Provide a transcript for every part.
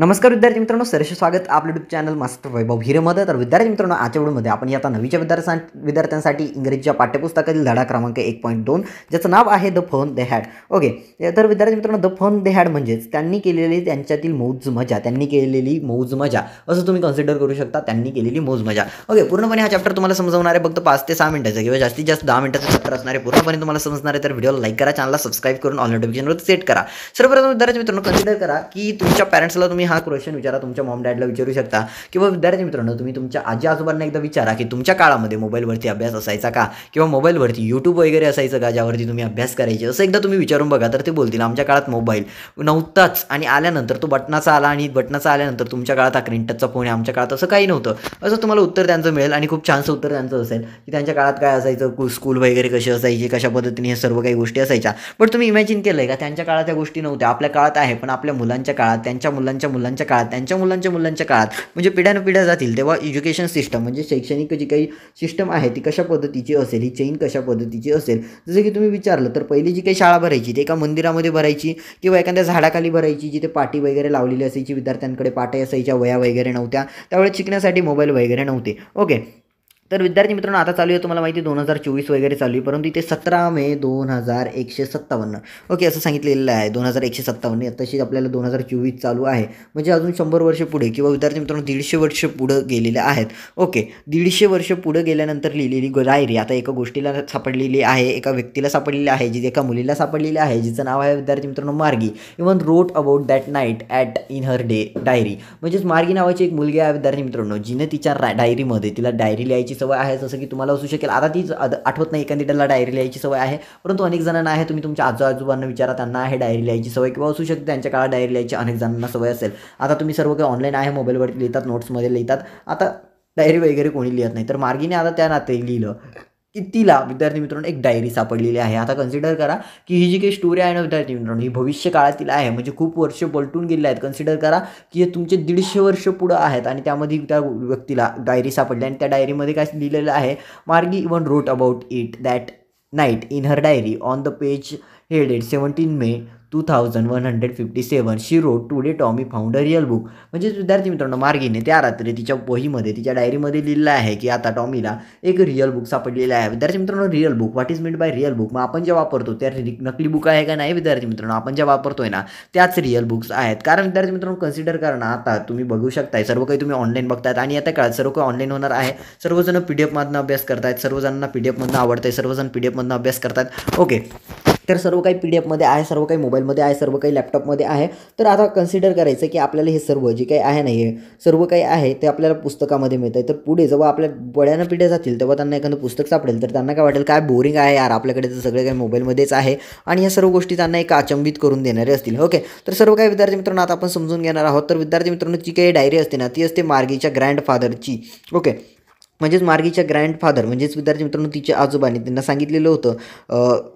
नमस्कार विद्यार्थी मित्रांनो सरसे स्वागत आपलं यूट्यूब चॅनल मास्टर वैभव हिरेमध्ये तर विद्यार्थी मित्रांनो आजच्या व्हिडिओमध्ये आपण आता नवीच्या विद्यार्थ्यां विद्यार्थ्यांसाठी इंग्रजीच्या पाठ्यपुस्तकातील धडा क्रमांक एक पॉईंट दोन ज्याचं नाव आहे the fun they had okay तर विद्यार्थी मित्रांनो द फन दे हॅड म्हणजेच त्यांनी केलेली त्यांच्यातील मौज मजा त्यांनी केलेली मौज मजा असं तुम्ही कन्सिडर करू शकता त्यांनी केलेली मौज मजा ओके पूर्णपणे हा चॅप्टर तुम्हाला समजवणार आहे फक्त पाच ते सहा मिनिटाचा किंवा जास्तीत जास्त दहा मिनिटाचा चॅप्टर असणार आहे पूर्णपणे तुम्हाला समजणार आहे तर व्हिडिओला लाईक करा चॅनलला सबस्क्राईब करून ऑल नोटिफिकेशनवर सेट करा सर्वप्रथम विद्यार्थी मित्रांनो कन्सिडर करा की तुमच्या पॅरेंट्सला तुम्ही तुम्ही हा क्वेश्चन विचारा तुमच्या मॉम डॅडला विचारू शकता किंवा विद्यार्थी मित्रांनो तुम्ही तुमच्या आजी आजोबांना एकदा विचारा की तुमच्या काळामध्ये मोबाईलवरती अभ्यास असायचा का किंवा मोबाईलवरती यूट्यूब वगैरे असायचं का ज्यावरती तुम्ही अभ्यास करायचे असं एकदा तुम्ही विचारून बघा तर ते बोलतील आमच्या काळात मोबाईल नव्हताच आणि आल्यानंतर तो बटनाचा आला आणि बटनाचा आल्यानंतर तुमच्या काळात अक्रीन टचचा फोन आहे आमच्या काळात असं काही नव्हतं असं तुम्हाला उत्तर त्यांचं मिळेल आणि खूप छानसं उत्तर त्यांचं असेल की त्यांच्या काळात काय असायचं स्कूल वगैरे कसे असायचे कशा पद्धतीने हे सर्व काही गोष्टी असायच्या बट तुम्ही इमॅजिन केलं आहे का त्यांच्या काळात त्या गोष्टी नव्हत्या आपल्या काळात आहे पण आपल्या मुलांच्या काळात त्यांच्या मुलांच्या मुलांच्या काळात त्यांच्या मुलांच्या मुलांच्या काळात म्हणजे पिढ्यानपिढ्या जातील तेव्हा एज्युकेशन सिस्टम म्हणजे शैक्षणिक जी काही सिस्टम आहे ती कशा पद्धतीची असेल ही चेन कशा पद्धतीची असेल जसं की तुम्ही विचारलं तर पहिली जी काही शाळा भरायची ती एका मंदिरामध्ये भरायची किंवा एखाद्या झाडाखाली भरायची जिथे पाटी वगैरे लावलेली असायची विद्यार्थ्यांकडे पाट्या असायच्या वया वगैरे नव्हत्या त्यावेळेस शिकण्यासाठी मोबाईल वगैरे नव्हते ओके तर विद्यार्थी मित्रांनो आता चालू आहे तुम्हाला माहिती दोन हजार चोवीस वगैरे चालू आहे परंतु इथे सतरा मे दोन हजार एकशे सत्तावन्न ओके असं सांगितलेलं आहे दोन हजार एकशे सत्तावन्न तशीच आपल्याला दोन हजार चोवीस चालू आहे म्हणजे अजून शंभर वर्ष पुढे किंवा विद्यार्थी मित्रांनो दीडशे वर्ष पुढं गेलेले आहेत ओके दीडशे वर्ष पुढं गेल्यानंतर लिहिलेली डायरी आता एका गोष्टीला सापडलेली आहे एका व्यक्तीला सापडलेली आहे जी एका मुलीला सापडलेली आहे जिचं नाव आहे विद्यार्थी मित्रांनो Margie even wrote about that night at in her day diary म्हणजेच मार्गी नावाची एक मुलगी आहे विद्यार्थी मित्रांनो जिने तिच्या डायरीमध्ये तिला डायरी लिहायची सवय आहे जसं की तुम्हाला असू शकेल आता तीच आठवत नाही एखाद्याला डायरी लिहायची सवय आहे परंतु अनेक जणांना आहे तुम्ही तुमच्या आजो आजोबांना विचारा त्यांना आहे डायरी लिहायची सवय किंवा असू शकते त्यांच्या काळात डायरी लिहायची अनेक जणांना सवय असेल आता तुम्ही सर्व काही ऑनलाईन आहे मोबाईलवरती लिहितात नोट्समध्ये लिहितात आता डायरी वगैरे कोणी लिहित नाही तर मार्गीने आता त्या नाते लिहिलं की तिला विद्यार्थी मित्रांनो एक डायरी सापडलेली आहे आता कन्सिडर करा की ही जी काही स्टोरी आहे ना विद्यार्थी मित्रांनो ही भविष्य काळातील आहे म्हणजे खूप वर्ष पलटून गेले आहेत कन्सिडर करा की हे तुमचे दीडशे वर्ष पुढं आहेत आणि त्यामध्ये त्या व्यक्तीला डायरी सापडली आणि त्या डायरीमध्ये काय लिहिलेलं आहे Margie even wrote about it that night in her diary on the page headed seventeen May two thousand one hundred fifty seven she wrote day Tommy found a real book म्हणजेच विद्यार्थी मित्रांनो मार्गीने त्या रात्री तिच्या वहीमध्ये तिच्या डायरीमध्ये लिहिलं आहे की आता टॉमीला एक रिअल बुक सापडलेला आहे विद्यार्थी मित्रांनो real book what is meant by real book मग आपण जे वापरतो त्या नकली बुक आहे का नाही विद्यार्थी मित्रांनो आपण ज्या वापरतोय ना त्याच रिअल बुक्स आहेत कारण विद्यार्थी मित्रांनो कन्सिडर करा आता तुम्ही बघू शकताय सर्व काही तुम्ही ऑनलाईन बघताय आणि आता काळात सर्व काही ऑनलाईन होणार आहे सर्वजण पी डी एफमधनं अभ्यास करतात सर्वजणांना पी डी एफमधनं आवडतंय सर्वजण पी डी एफमधनं अभ्यास करतात ओके तर सर्व काही पी डी एफमध्ये आहे सर्व काही मोबाईलमध्ये आहे सर्व काही लॅपटॉपमध्ये आहे तर आता कन्सिडर करायचं की आपल्याला हे सर्व जे काही आहे नाही आहे सर्व काही आहे ते आपल्याला पुस्तकामध्ये मिळतं आहे तर पुढे जेव्हा आपल्या बड्यानं पिढ्या जातील तेव्हा त्यांना एखादं पुस्तक सापडेल तर त्यांना काय वाटेल काय बोरिंग आहे यार आपल्याकडे तर सगळे काही मोबाईलमध्येच आहे आणि ह्या सर्व गोष्टी त्यांना एक अचंबित करून देणारे असतील ओके तर सर्व काही विद्यार्थी मित्रांनो आता आपण समजून घेणार आहोत तर विद्यार्थी मित्रांनो जी काही डायरी असते ना ती असते मार्गीच्या ग्रँडफादरची ओके म्हणजेच मार्गीच्या ग्रँडफादर म्हणजेच विद्यार्थी मित्रांनो तिच्या आजोबाने त्यांना सांगितलेलं होतं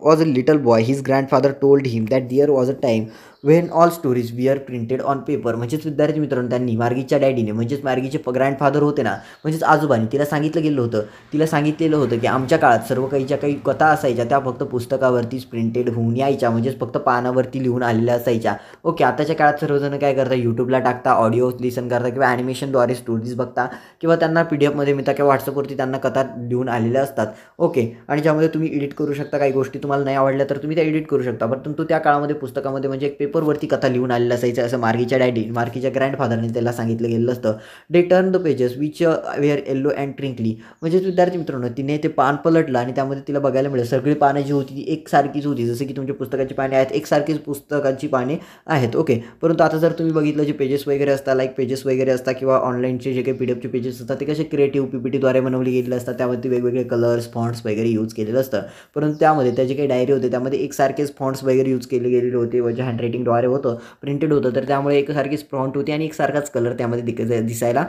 was a little boy his grandfather told him that there was a time when all stories are printed on paper म्हणजेच विद्यार्थी मित्रांनो त्यांनी मार्गीच्या डॅडीने म्हणजेच मार्गीचे ग्रँडफादर होते ना म्हणजेच आजोबांनी तिला सांगितलं गेलं होतं तिला सांगितलेलं होतं की आमच्या काळात सर्व काही ज्या काही कथा असायच्या त्या फक्त पुस्तकावरतीच प्रिंटेड होऊन यायच्या म्हणजेच फक्त पानावरती लिहून आलेल्या असायच्या ओके आताच्या काळात सर्वजण काय करता यूट्यूबला टाकता ऑडिओ लिसन करता किंवा ॲनिमेशनद्वारे स्टोरीज बघता किंवा त्यांना पी डी एफमध्ये मिळता किंवा व्हॉट्सअपवरती त्यांना कथा लिहून आलेल्या असतात ओके आणि ज्यामध्ये तुम्ही एडिट करू शकता काही गोष्टी तुम्हाला नाही आवडल्या तर तुम्ही त्या एडिट करू शकता परंतु त्या काळामध्ये पुस्तकामध्ये म्हणजे एक पेपर पेपरवरती कथा लिहून आलेलं असायचं असं मार्गीच्या डॅडी मार्कीच्या ग्रँडफादरने त्याला सांगितलं गेलेलं असतं they turn the pages which were yellow and crinkly म्हणजेच विद्यार्थी मित्रांनो तिने ते पान पलटलं आणि त्यामध्ये तिला बघायला मिळेल सगळी पानं जी होती ती एकसारखीच होती जसं की तुमच्या पुस्तकाची पाने आहेत एकसारखीच पुस्तकांची पाने आहेत ओके परंतु आता जर तुम्ही बघितलं जे पेजेस वगैरे असतात लाईक पेजेस वगैरे असतात किंवा ऑनलाईनचे जे काही पी डी पेजेस असतात ते कसे क्रिएटिव्ह पी पी टीद्वारे गेलेले असतात त्यामध्ये वेगवेगळे कलर्स फॉन्ट्स वगैरे यूज केलेलं असतं परंतु त्यामध्ये त्याचे काही डायरी होते त्यामध्ये एकसारखेच फॉन्ट्स वगैरे यूज केले गेलेले होते व जे हँडरायटिंग द्वारे होतं प्रिंटेड होतं तर त्यामुळे एकसारखीच फ्रॉन्ट होती आणि एकसारखाच कलर त्यामध्ये दिसायला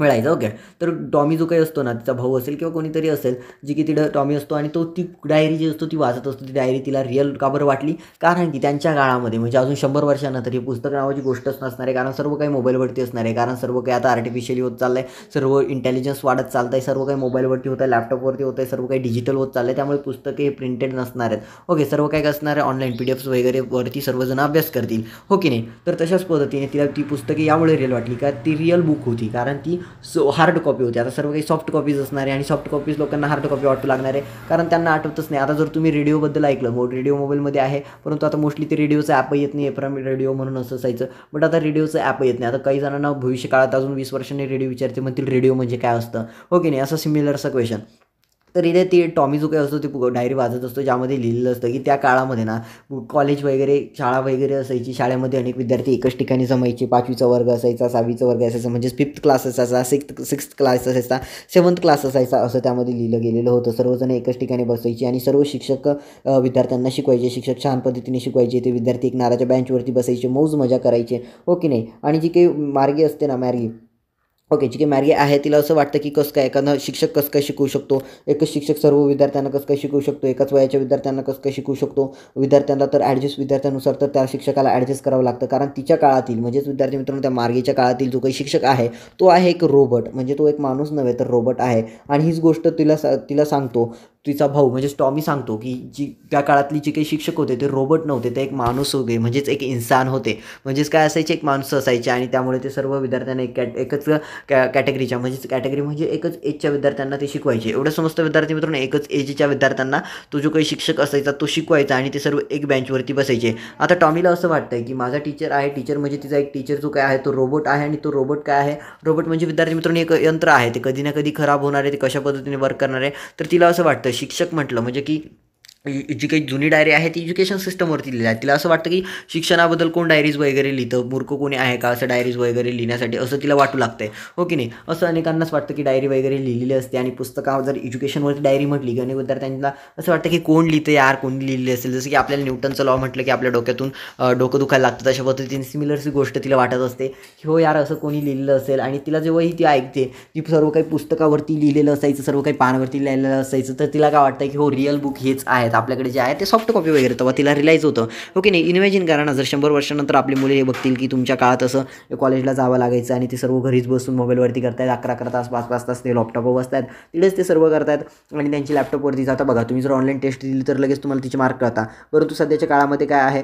मिळायचा ओके तर टॉमी जो काही असतो ना तिचा भाऊ असेल किंवा कोणीतरी असेल जी की तिथं टॉमी असतो आणि तो ती डायरी जी असतो ती वाचत असतो ती डायरी तिला रिअल काबर वाटली कारण की त्यांच्या काळामध्ये म्हणजे अजून शंभर वर्षानंतर ही पुस्तक नावाची गोष्टच नसणार आहे कारण सर्व काही मोबाईलवरती असणार आहे कारण सर्व काही आता आर्टिफिशियली होत चाललं आहे सर्व इंटेलिजन्स वाढत चालत आहे सर्व काही मोबाईलवरती होत आहे लॅपटॉपवरती होत आहे सर्व काही डिजिटल होत चाललं आहे त्यामुळे पुस्तके हे प्रिंटेड नसणार आहेत ओके सर्व काही असणार आहे ऑनलाईन पी डी एफ्स वगैरे वरती सर्वजण अभ्यास करतील हो की नाही तर तशाच पद्धतीने तिला ती पुस्तके यामुळे रिअल वाटली का ती रिअल बुक होती कारण ती सो हार्ड कॉपी होती आता सर्व काही सॉफ्ट कॉपीज असणार आहे आणि सॉफ्ट कॉपीज लोकांना हार्ड कॉपी वाटू लागणार आहे कारण त्यांना आठवतच नाही आता जर तुम्ही रेडिओबद्दल ऐकलं मो रेडिओ मोबाईलमध्ये आहे परंतु आता मोस्टली ते रेडिओचं ॲप येत नाही प्रम रेडिओ म्हणून असं असायचं बट आता रेडिओचं ॲप येत नाही आता काही जणांना काळात अजून वीस वर्षांनी रेडिओ विचारते म्हणतील रेडिओ म्हणजे काय असतं ओके नाही असं सिमिलरचं क्वेश्चन तर इथे ते जो काय असतो ते डायरी वाजत असतो ज्यामध्ये लिहिलेलं असतं की त्या काळामध्ये ना कॉलेज वगैरे शाळा वगैरे असायची शाळेमध्ये अनेक विद्यार्थी एकच ठिकाणी जमायचे पाचवीचा वर्ग असायचा सहावीचा वर्ग असायचा म्हणजे फिफ्थ क्लास असायचा सिक्स्थ सिक्स्थ क्लास असायचा सेवन्थ क्लास असायचा असं त्यामध्ये लिहिलं गेलेलं होतं सर्वजण एकच ठिकाणी बसायचे आणि सर्व शिक्षक विद्यार्थ्यांना शिकवायचे शिक्षक छान पद्धतीने शिकवायचे ते विद्यार्थी एक नाराच्या बँचवरती बसायचे मौज मजा करायचे हो की नाही आणि जी काही मार्गी असते ना मार्गी ओके जी की मॅगी आहे तिला असं वाटतं की कसं काय एखादा शिक्षक कसं काय शिकवू शकतो एकच शिक्षक सर्व विद्यार्थ्यांना कसं काय शिकवू शकतो एकाच वयाच्या विद्यार्थ्यांना कसं काय शिकवू शकतो विद्यार्थ्यांना तर ॲडजस्ट विद्यार्थ्यानुसार तर त्या शिक्षकाला ॲडजस्ट करावं लागतं कारण तिच्या काळातील म्हणजेच विद्यार्थी मित्रांनो त्या मार्गीच्या काळातील जो काही शिक्षक आहे तो आहे एक रोबोट म्हणजे तो एक माणूस नव्हे तर रोबोट आहे आणि हीच गोष्ट तिला तिला सांगतो तिचा भाऊ म्हणजेच टॉमी सांगतो की जी त्या काळातली जे काही शिक्षक होते ते रोबोट नव्हते ते एक माणूस होते म्हणजेच एक इन्सान होते म्हणजेच काय असायचे एक माणूस असायचे आणि त्यामुळे ते सर्व विद्यार्थ्यांना एक एकच कॅ कॅटेगरीच्या म्हणजेच कॅटेगरी म्हणजे एकच एजच्या विद्यार्थ्यांना ते शिकवायचे एवढं समस्त विद्यार्थी मित्रांनो एकच एजच्या विद्यार्थ्यांना तो जो काही शिक्षक असायचा तो शिकवायचा आणि ते सर्व एक बँचवरती बसायचे आता टॉमीला असं वाटतं की माझा टीचर आहे टीचर म्हणजे तिचा एक टीचर जो काय आहे तो रोबोट आहे आणि तो रोबोट काय आहे रोबोट म्हणजे विद्यार्थी मित्रांनो एक यंत्र आहे ते कधी ना कधी खराब होणार आहे ते कशा पद्धतीने वर्क करणार आहे तर तिला असं वाटतं शिक्षक म्हटलं म्हणजे की जी काही जुनी डायरी आहे ती एज्युकेशन सिस्टमवरती लिहिली आहे तिला असं वाटतं की शिक्षणाबद्दल कोण डायरीज वगैरे लिहितं मूर्ख कोणी आहे का असं डायरीज वगैरे लिहिण्यासाठी असं तिला वाटू लागतंय आहे हो की नाही असं अनेकांनाच वाटतं की डायरी वगैरे लिहिलेली असते आणि पुस्तकावर जर एज्युकेशनवरती डायरी म्हटली की अनेक विद्यार्थ्यांना असं वाटतं की कोण लिहितं यार कोणी लिहिलेली असेल जसं की आपल्याला न्यूटनचं लॉ म्हटलं की आपल्या डोक्यातून डोकं दुखायला लागतं तशा पद्धतीने सिमिलरची गोष्ट तिला वाटत असते की हो यार असं कोणी लिहिलेलं असेल आणि तिला जेव्हाही ती ऐकते की सर्व काही पुस्तकावरती लिहिलेलं असायचं सर्व काही पानावरती लिहिलेलं असायचं तर तिला काय वाटतं की हो रिअल बुक हेच आहेत आहेत आपल्याकडे जे आहे ते सॉफ्ट कॉपी वगैरे तेव्हा तिला रिलाईज होतं ओके नाही इमॅजिन करा ना जर शंभर वर्षानंतर आपली मुले हे बघतील की तुमच्या काळात असं कॉलेजला जावं लागायचं आणि ते सर्व घरीच बसून मोबाईलवरती करतायत अकरा अकरा तास पाच पाच तास ते लॅपटॉपवर बसतात तिथेच ते सर्व करतात आणि त्यांची लॅपटॉपवरती जाता बघा तुम्ही जर ऑनलाईन टेस्ट दिली तर लगेच तुम्हाला तिचे मार्क कळता परंतु सध्याच्या काळामध्ये काय आहे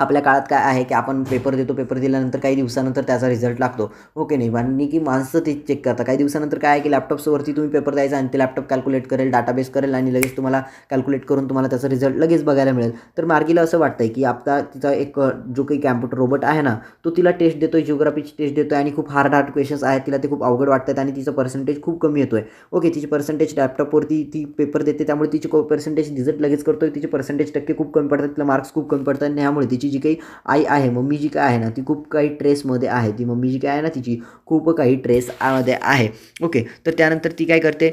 आपल्या काळात काय आहे की आपण पेपर देतो पेपर दिल्यानंतर काही दिवसानंतर त्याचा रिझल्ट लागतो ओके नाही म्हणणे की माणसं ते चेक करता काही दिवसानंतर काय आहे की लॅपटॉप्सवरती तुम्ही पेपर द्यायचा आणि ते लॅपटॉप कॅल्क्युलेट करेल डाटाबेस करेल आणि लगेच तुम्हाला कॅल्क्युलेट करून तुम्हाला त्याचा रिझल्ट लगेच बघायला मिळेल तर मार्गीला असं वाटतं आहे की आता तिचा एक जो काही कॅम्प्युटर रोबोट आहे ना तो तिला टेस्ट देतो जिओग्राफीची टेस्ट देतो आहे आणि खूप हार्ड हार्ड क्वेश्चन्स आहेत तिला ते खूप अवघड आहेत आणि तिचं पर्सेंटेज खूप कमी येतो आहे ओके तिची पर्सेंटेज लॅपटॉपवरती ती पेपर देते त्यामुळे तिची पर्सेंटेज रिझल्ट लगेच करतो तिचे पर्सेंटेज टक्के खूप कमी पडतात तिला मार्क्स खूप कमी पडतात आणि ह्यामुळे तिची तिची जी काही आई आहे मम्मी जी काय आहे ना ती खूप काही ट्रेसमध्ये आहे ती मम्मी जी काय आहे ना तिची खूप काही ट्रेसमध्ये आहे ओके तर त्यानंतर ती काय करते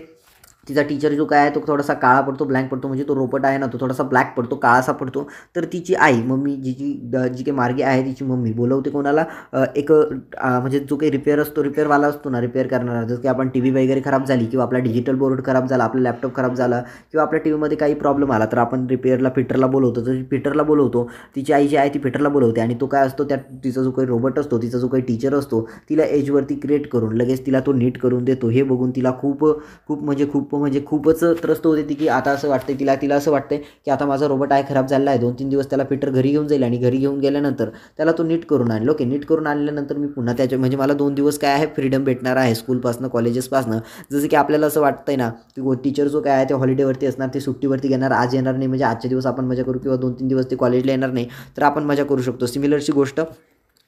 तिचा टीचर जो काय आहे तो थोडासा काळा पडतो ब्लँक पडतो म्हणजे तो रोपट आहे ना तो थोडासा ब्लॅक पडतो काळासा पडतो तर तिची आई मम्मी जी जी काही मार्गी आहे तिची मम्मी बोलवते कोणाला एक म्हणजे जो काही रिपेअर असतो रिपेअरवाला असतो ना रिपेअर करणारा जसं की आपण टी व्ही वगैरे खराब झाली किंवा आपला डिजिटल बोर्ड खराब झाला आपला लॅपटॉप खराब झाला किंवा आपल्या टी व्हीमध्ये काही प्रॉब्लेम आला तर आपण रिपेअरला फिटरला बोलवतो तर फिटरला बोलवतो तिची आई जी आहे ती फिटरला बोलवते आणि तो काय असतो त्या तिचा जो काही रोबोट असतो तिचा जो काही टीचर असतो तिला एजवरती क्रिएट करून लगेच तिला तो नीट करून देतो हे बघून तिला खूप खूप म्हणजे खूप म्हणजे खूपच त्रस्त होते ती की आता असं वाटतं तिला तिला असं वाटतं की आता माझा रोबोट आय खराब झाला आहे दोन तीन दिवस त्याला पीटर घरी घेऊन जाईल आणि घरी घेऊन गेल्यानंतर त्याला तो नीट करून आणलो ओके नीट करून आणल्यानंतर मी पुन्हा त्याच्या म्हणजे मला दोन दिवस काय आहे फ्रीडम भेटणार आहे स्कूलपासनं कॉलेजेसपासनं जसं की आपल्याला असं वाटतंय ना की टीचर जो काय आहे ते हॉलिडेवरती असणार ते सुट्टीवरती घेणार आज येणार नाही म्हणजे आजच्या दिवस आपण मजा करू किंवा दोन तीन दिवस ते कॉलेजला येणार नाही तर आपण मजा करू शकतो सिमिलरची गोष्ट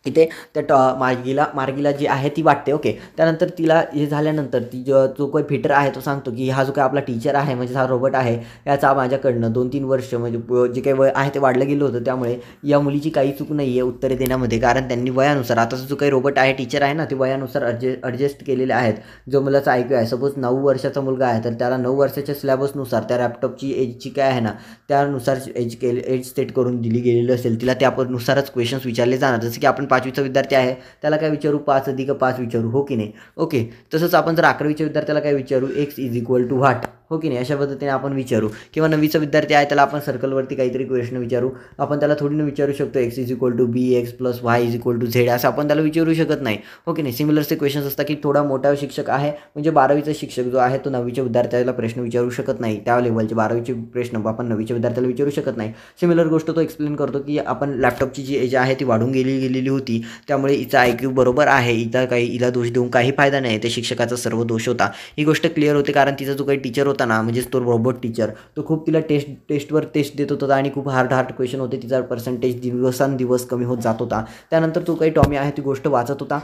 इथे त्या टॉ मार्गीला मार्गीला जी आहे ती वाटते ओके त्यानंतर तिला हे झाल्यानंतर ती जो जो काही फिटर आहे तो सांगतो की हा जो काही आपला टीचर आहे म्हणजे हा रोबोट आहे याचा माझ्याकडनं दोन तीन वर्ष म्हणजे जे काही वय आहे ते वाढलं गेलं होतं त्यामुळे या मुलीची काही चूक नाही आहे उत्तरे देण्यामध्ये कारण त्यांनी वयानुसार आताचा जो काही रोबोट आहे टीचर आहे ना ते वयानुसार अडजे अडजस्ट केलेले आहेत जो मुलाचा ऐकू आहे सपोज नऊ वर्षाचा मुलगा आहे तर त्याला नऊ वर्षाच्या सिलेबसनुसार त्या लॅपटॉपची एजची काय आहे ना त्यानुसार एज केले एज सेट करून दिली गेलेली असेल तिला त्यानुसारच क्वेश्चन्स विचारले जाणार जसं की आपण पाचवीचा विद्यार्थी आहे त्याला काय विचारू पाच अधिक पाच विचारू हो की नाही ओके तसंच आपण जर अकरावीच्या विद्यार्थ्याला काय विचारू X is equal to what हो की नाही अशा पद्धतीने आपण विचारू किंवा नवीचा विद्यार्थी आहे त्याला आपण सर्कलवरती काहीतरी क्वेश्चन विचारू आपण त्याला थोडी विचारू शकतो X is equal to B X plus Y is equal to Z असं आपण त्याला विचारू शकत नाही हो की नाही सिमिलरचे क्वेश्चन्स असतात की थोडा मोठा शिक्षक आहे म्हणजे बारावीचा शिक्षक जो आहे तो नवीच्या विद्यार्थ्याला प्रश्न विचारू शकत नाही त्या लेवलचे बारावीचे प्रश्न आपण नवीच्या विद्यार्थ्याला विचारू शकत नाही सिमिलर गोष्ट तो एक्सप्लेन करतो की आपण लॅपटॉपची जी एज आहे ती वाढून गेली गेलेली होती त्यामुळे इचा आय क्यू बरोबर आहे इथं काही इला दोष देऊन काही फायदा नाही ते शिक्षकाचा सर्व दोष होता ही गोष्ट क्लिअर होते कारण तिचा जो काही टीचर होता होता ना म्हणजेच तो रोबोट टीचर तो खूप तिला टेस्ट टेस्टवर टेस्ट देत होता आणि खूप हार्ड हार्ड क्वेश्चन होते तिचा पर्सेंटेज दिवसांदिवस कमी होत जात होता त्यानंतर तो काही टॉमी आहे ती गोष्ट वाचत होता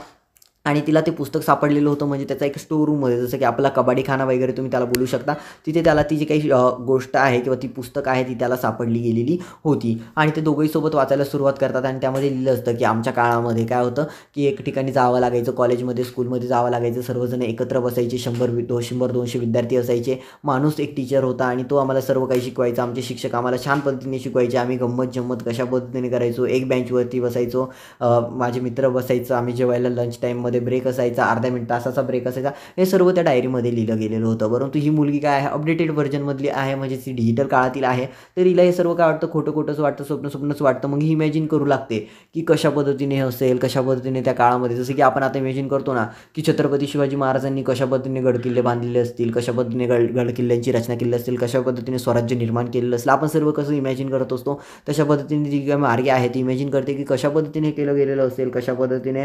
आणि तिला ते पुस्तक सापडलेलं होतं म्हणजे त्याचा एक स्टोरूममध्ये जसं की आपला खाना वगैरे तुम्ही त्याला बोलू शकता तिथे त्याला ती जी काही गोष्ट आहे किंवा ती पुस्तक आहे ती त्याला सापडली गेलेली होती आणि ते दोघंही सोबत वाचायला सुरुवात करतात आणि त्यामध्ये लिहिलं असतं की आमच्या काळामध्ये काय होतं की एक ठिकाणी जावं लागायचं कॉलेजमध्ये स्कूलमध्ये जावं लागायचं सर्वजण एकत्र बसायचे शंभर दो शंभर दोनशे विद्यार्थी असायचे माणूस एक टीचर होता आणि तो आम्हाला सर्व काही शिकवायचा आमचे शिक्षक आम्हाला छान पद्धतीने शिकवायचे आम्ही गंमत जम्मत कशा पद्धतीने करायचो एक बेंचवरती बसायचो माझे मित्र बसायचं आम्ही जेवायला लंच टाईममध्ये ब्रेक असायचा अर्ध्या मिनिट तासाचा ब्रेक असायचा हे सर्व त्या डायरीमध्ये लिहिलं गेलेलं होतं परंतु ही मुलगी काय आहे अपडेटेड व्हर्जनमधली आहे म्हणजे ती डिजिटल काळातील आहे तर हिला हे सर्व काय वाटतं खोटं खोटंच वाटतं स्वप्न स्वप्नच वाटतं मग ही इमॅजिन करू लागते की कशा पद्धतीने असेल कशा पद्धतीने त्या काळामध्ये जसं की आपण आता इमॅजिन करतो ना की छत्रपती शिवाजी महाराजांनी कशा पद्धतीने गडकिल्ले बांधलेले असतील कशा पद्धतीने गड गडकिल्ल्यांची रचना केली असतील कशा पद्धतीने स्वराज्य निर्माण केलेलं असेल आपण सर्व कसं इमॅजिन करत असतो तशा पद्धतीने जी काही मार्गे आहे ती इमॅजिन करते की कशा पद्धतीने केलं गेलेलं असेल कशा पद्धतीने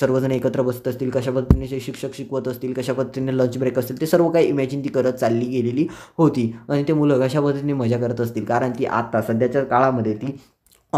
सर्वजण एकत्र बसत असतील कशा पद्धतीने शिक्षक शिकवत असतील कशा पद्धतीने लंच ब्रेक असतील ते सर्व काही इमॅजिन ती करत चालली गेलेली होती आणि ते मुलं कशा पद्धतीने मजा करत असतील कारण ती आत्ता सध्याच्या काळामध्ये ती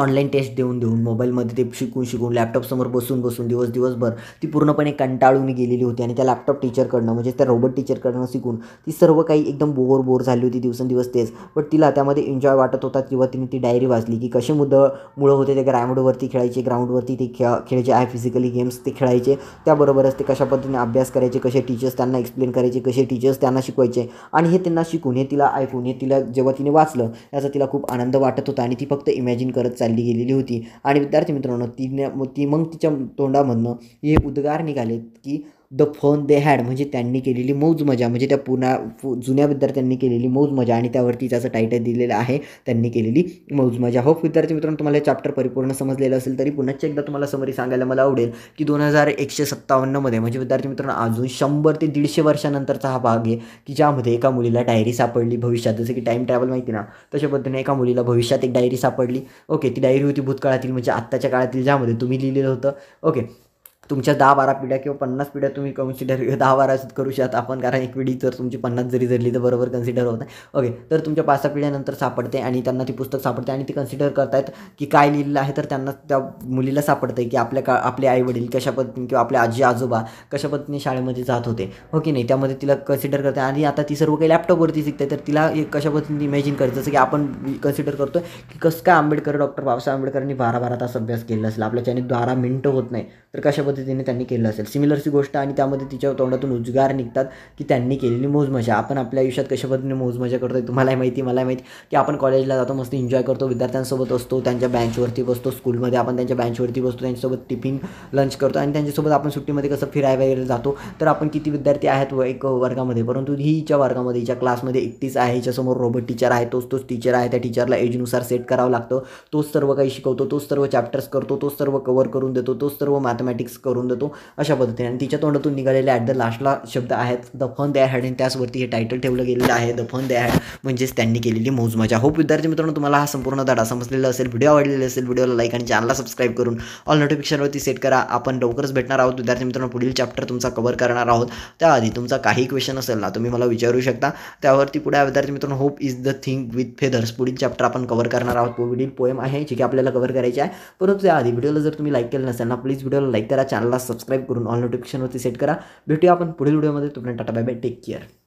ऑनलाईन टेस्ट देऊन देऊन मोबाईलमध्ये ते शिकून शिकून लॅपटॉपसमोर बसून बसून दिवस दिवसभर ती पूर्णपणे कंटाळून गेलेली होती आणि त्या लॅपटॉप टीचरकडनं म्हणजे त्या रोबोट टीचरकडनं शिकून ती सर्व काही एकदम बोर बोर झाली होती दिवसेंदिवस तेच बट तिला त्यामध्ये एन्जॉय वाटत होता किंवा तिने ती डायरी वाचली की कसे मुद मुळं होते ते ग्राउंडवरती खेळायचे ग्राउंडवरती ते खेळ खेळायचे आहे फिजिकली गेम्स ते खेळायचे त्याबरोबरच ते कशा पद्धतीने अभ्यास करायचे कसे टीचर्स त्यांना एक्सप्लेन करायचे कसे टीचर्स त्यांना शिकवायचे आणि हे त्यांना शिकून हे तिला ऐकून हे तिला जेव्हा तिने वाचलं याचा तिला खूप आनंद वाटत होता आणि ती फक्त इमॅजिन करत चालली गेलेली होती आणि विद्यार्थी मित्रांनो तिने ती मग तिच्या तोंडामधनं हे उद्गार निघालेत की द फोन दे हॅड म्हणजे त्यांनी केलेली मौज मजा म्हणजे त्या पुन्हा जुन्या विद्यार्थ्यांनी केलेली मौज मजा आणि त्यावरती त्याचं टायटल दिलेलं आहे त्यांनी केलेली मौज मजा होप विद्यार्थी मित्रांनो तुम्हाला हे चॅप्टर परिपूर्ण समजलेलं असेल तरी पुन्हा एकदा तुम्हाला समरी सांगायला मला आवडेल की दोन हजार एकशे सत्तावन्नमध्ये म्हणजे विद्यार्थी मित्रांनो अजून शंभर ते दीडशे वर्षानंतरचा हा भाग आहे की ज्यामध्ये एका मुलीला डायरी सापडली भविष्यात जसं की टाईम ट्रॅव्हल माहिती ना तशा पद्धतीने एका मुलीला भविष्यात एक डायरी सापडली ओके ती डायरी होती भूतकाळातील म्हणजे आत्ताच्या काळातील ज्यामध्ये तुम्ही लिहिलेलं होतं ओके तुमच्या दहा बारा पिढ्या किंवा पन्नास पिढ्या तुम्ही कन्सिडर दहा बारा करू शकता आपण कारण एक पिढी जर तुमची पन्नास जरी धरली तर बरोबर कन्सिडर होत आहे ओके तर तुमच्या पाच सहा पिढ्यानंतर सापडते आणि त्यांना ती पुस्तक सापडते आणि ती कन्सिडर करतायत की काय लिहिलं आहे तर त्यांना त्या मुलीला सापडते की आपल्या का आपले आई वडील कशा पद्धतीने किंवा आपले आजी आजोबा कशा पद्धतीने शाळेमध्ये जात होते हो की नाही त्यामध्ये तिला कन्सिडर करते आणि आता ती सर्व काही लॅपटॉपवरती शिकते तर तिला एक कशा पद्धतीने इमॅजिन करते जसं की आपण कन्सिडर करतो की कसं काय आंबेडकर डॉक्टर बाबासाहेब आंबेडकरांनी बारा बारा तास अभ्यास केला असेल आपल्याच्याने बारा मिनटं होत नाही तर कशा पद्धतीने पद्धतीने त्यांनी केलं असेल सिमिलरची गोष्ट आणि त्यामध्ये तिच्या तोंडातून उद्गार निघतात की त्यांनी केलेली मोजमजा आपण आपल्या आयुष्यात कशा पद्धतीने मोजमजा करतो तुम्हालाही माहिती मला माहिती की आपण कॉलेजला जातो मस्त एन्जॉय करतो विद्यार्थ्यांसोबत असतो त्यांच्या बँचवरती बसतो स्कूलमध्ये आपण त्यांच्या बँचवरती बसतो त्यांच्यासोबत टिफिन लंच करतो आणि त्यांच्यासोबत आपण सुट्टीमध्ये कसं फिरायला वगैरे जातो तर आपण किती विद्यार्थी आहेत व एक वर्गामध्ये परंतु हिच्या वर्गामध्ये हिच्या क्लासमध्ये एकटीच आहे हिच्यासमोर रोबोट टीचर आहे तोच तोच टीचर आहे त्या टीचरला एजनुसार सेट करावं लागतं तोच सर्व काही शिकवतो तोच सर्व चॅप्टर्स करतो तोच सर्व कवर करून देतो तोच सर्व मॅथमॅटिक्स क करून देतो अशा पद्धतीने आणि तिच्या तोंडातून निघालेले ॲट द लास्टला शब्द आहेत द फन दॅ हॅड आणि त्याचवरती हे टायटल ठेवलं गेलेलं आहे द फन दॅ हॅड म्हणजेच त्यांनी केलेली मजा होप विद्यार्थी मित्रांनो तुम्हाला हा संपूर्ण धडा समजलेला असेल व्हिडिओ आवडलेला असेल व्हिडिओला लाईक आणि चॅनलला सबस्क्राईब करून ऑल नोटिफिकेशनवरती सेट करा आपण लवकरच भेटणार आहोत विद्यार्थी मित्रांनो पुढील चॅप्टर तुमचा कव्हर करणार आहोत त्याआधी तुमचा काही क्वेश्चन असेल ना तुम्ही मला विचारू शकता त्यावरती पुढे विद्यार्थी मित्रांनो hope is the thing with feathers पुढील चॅप्टर आपण कवर करणार आहोत पुढील पोएम आहे जी की आपल्याला कवर करायची आहे परंतु त्याआधी व्हिडिओला जर तुम्ही लाईक केलं नसेल ना प्लीज व्हिडिओला लाईक करा चॅनलला सबस्क्राईब करून ऑल नोटिफिकेशनवरती सेट करा भेटूया आपण पुढील व्हिडिओमध्ये तुम्ही tata bye bye take care